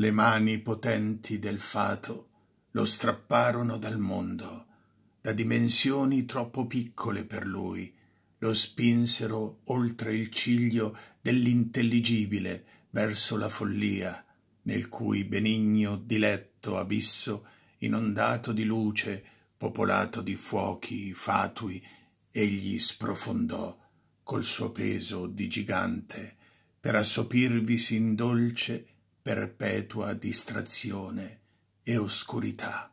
le mani potenti del fato lo strapparono dal mondo, da dimensioni troppo piccole per lui, lo spinsero oltre il ciglio dell'intelligibile verso la follia, nel cui benigno diletto abisso, inondato di luce, popolato di fuochi fatui, egli sprofondò col suo peso di gigante, per assopirvisi in dolce perpetua distrazione e oscurità.